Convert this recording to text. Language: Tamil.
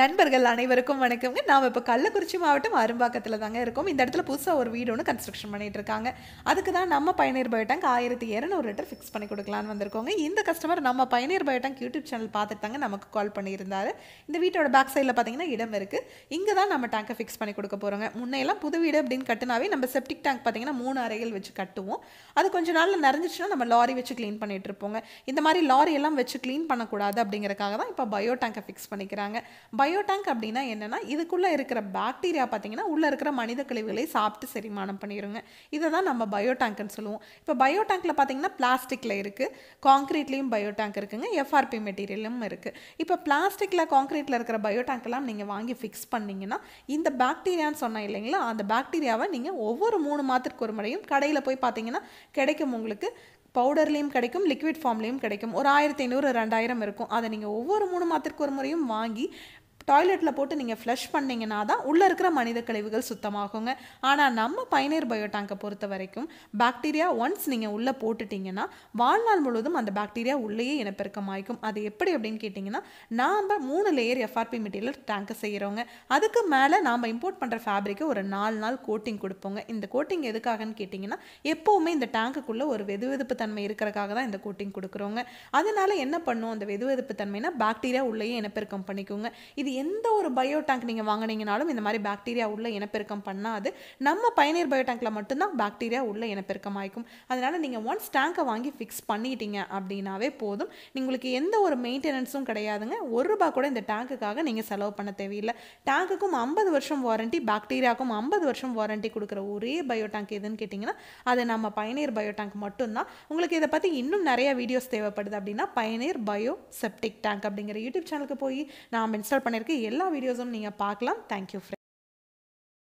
நண்பர்கள் அனைவருக்கும் வணக்கங்க நாம் இப்போ கள்ளக்குறிச்சி மாவட்டம் அரும்பாக்கத்தில் தாங்க இருக்கோம் இந்த இடத்துல புதுசாக ஒரு வீடு ஒன்று கன்ஸ்ட்ரக்ஷன் பண்ணிகிட்டு இருக்காங்க அதுக்கு தான் நம்ம பயனீர் பயோட்டேங்க் ஆயிரத்தி இரநூறு லிட்டர் ஃபிக்ஸ் பண்ணி கொடுக்கலான்னு வந்திருக்கோங்க இந்த கஸ்டமர் நம்ம பயனீர் பயோட்டேங்க் யூடியூப் சேனல் பார்த்துட்டு தாங்க நமக்கு கால் பண்ணியிருந்தாரு இந்த வீட்டோட பேக் சைடில் பார்த்தீங்கன்னா இடம் இருக்குது இங்கே தான் நம்ம டேங்கை ஃபிக்ஸ் பண்ணி கொடுக்க போகிறோங்க முன்னையெல்லாம் புது வீடு அப்படின்னு கட்டினாவே நம்ம செப்டிக் டேங்க் பார்த்தீங்கன்னா மூணு அறைகள் வச்சு கட்டுவோம் அது கொஞ்ச நாளில் நிறைஞ்சிச்சுன்னா நம்ம லாரி வச்சு க்ளீன் பண்ணிகிட்டு இருப்போங்க இந்த மாதிரி லாரி எல்லாம் வச்சு க்ளீன் பண்ணக்கூடாது அப்படிங்கிறக்காக தான் இப்போ பயோ டேங்கை ஃபிக்ஸ் பண்ணிக்கிறாங்க பயோடேங்க் அப்படின்னா என்னென்னா இதுக்குள்ளே இருக்கிற பாக்டீரியா பார்த்தீங்கன்னா உள்ளே இருக்கிற மனித கழிவுகளை சாப்பிட்டு செரிமானம் பண்ணிடுங்க இதை தான் நம்ம பயோடேங்க்னு சொல்லுவோம் இப்போ பயோடேங்கில் பார்த்தீங்கன்னா பிளாஸ்டிக்கில் இருக்குது காங்க்ரீட்லேயும் பயோடேங்க் இருக்குங்க எஃப்ஆர்பி மெட்டீரியலும் இருக்குது இப்போ பிளாஸ்டிக்கில் காங்க்ரீட்டில் இருக்கிற பயோடேங்க்லாம் நீங்கள் வாங்கி ஃபிக்ஸ் பண்ணிங்கன்னா இந்த பாக்டீரியான்னு சொன்னேன் இல்லைங்களா அந்த பாக்டீரியாவை நீங்கள் ஒவ்வொரு மூணு மாதத்துக்கு ஒரு முறையும் கடையில் போய் பார்த்தீங்கன்னா கிடைக்கும் உங்களுக்கு பவுடர்லேயும் கிடைக்கும் லிக்விட் ஃபார்ம்லேயும் கிடைக்கும் ஒரு ஆயிரத்தி ஐநூறு ரெண்டாயிரம் இருக்கும் அதை நீங்கள் ஒவ்வொரு மூணு மாதத்திற்கு ஒரு முறையும் வாங்கி டாய்லெட்டில் போட்டு நீங்கள் ஃப்ளஷ் பண்ணிங்கன்னா தான் உள்ளே இருக்கிற மனித கழிவுகள் சுத்தமாகுங்க ஆனால் நம்ம பயனீர் பயோடாங்கை பொறுத்த வரைக்கும் பாக்டீரியா ஒன்ஸ் நீங்கள் உள்ளே போட்டுட்டிங்கன்னா வாழ்நாள் முழுவதும் அந்த பாக்டீரியா உள்ளேயே இனப்பெருக்கம் ஆகிக்கும் அது எப்படி அப்படின்னு கேட்டிங்கன்னா நாம் மூணு லேயர் எஃப்ஆர்பி மெட்டீரியல் டேங்க்கு செய்கிறோங்க அதுக்கு மேலே நாம் இம்போர்ட் பண்ணுற ஃபேப்ரிக்கு ஒரு நாலு நாள் கோட்டிங் கொடுப்போங்க இந்த கோட்டிங் எதுக்காகன்னு கேட்டிங்கன்னா எப்போவுமே இந்த டேங்குக்குள்ளே ஒரு வெதுவெதுப்பு தன்மை இருக்கிறக்காக தான் இந்த கோட்டிங் கொடுக்குறோங்க அதனால் என்ன பண்ணும் அந்த வெதுவெதுப்பு தன்மைனா பாக்டீரியா உள்ளேயே இனப்பெருக்கம் பண்ணிக்கோங்க இது எந்த ஒரு பயோ டேங்க் நீங்கள் வாங்கினீங்கனாலும் இந்த மாதிரி பாக்டீரியா உள்ள இனப்பெருக்கம் பண்ணாது நம்ம பயனீர் பயோ டேங்க்கில் மட்டும்தான் பாக்டீரியா உள்ள இனப்பெருக்கம் ஆகிக்கும் அதனால் நீங்கள் ஒன்ஸ் டேங்கை வாங்கி ஃபிக்ஸ் பண்ணிட்டீங்க அப்படின்னாவே போதும் உங்களுக்கு எந்த ஒரு மெயின்டெனன்ஸும் கிடையாதுங்க ஒரு ரூபா கூட இந்த டேங்குக்காக நீங்கள் செலவு பண்ண தேவையில்லை டேங்குக்கும் ஐம்பது வருஷம் வாரண்ட்டி பாக்டீரியாவுக்கும் ஐம்பது வருஷம் வாரண்ட்டி கொடுக்குற ஒரே பயோ டேங்க் எதுன்னு கேட்டிங்கன்னா அது நம்ம பயனீர் பயோ டேங்க் மட்டும்தான் உங்களுக்கு இதை பற்றி இன்னும் நிறைய வீடியோஸ் தேவைப்படுது அப்படின்னா பயனீர் பயோ செப்டிக் டேங்க் அப்படிங்கிற யூடியூப் சேனலுக்கு போய் நாம் இன்ஸ்டால் பண்ணியிருக்கோம் இருக்குது எல்லா வீடியோஸும் நீங்கள் பார்க்கலாம் தேங்க்யூ ஃப்ரெண்ட்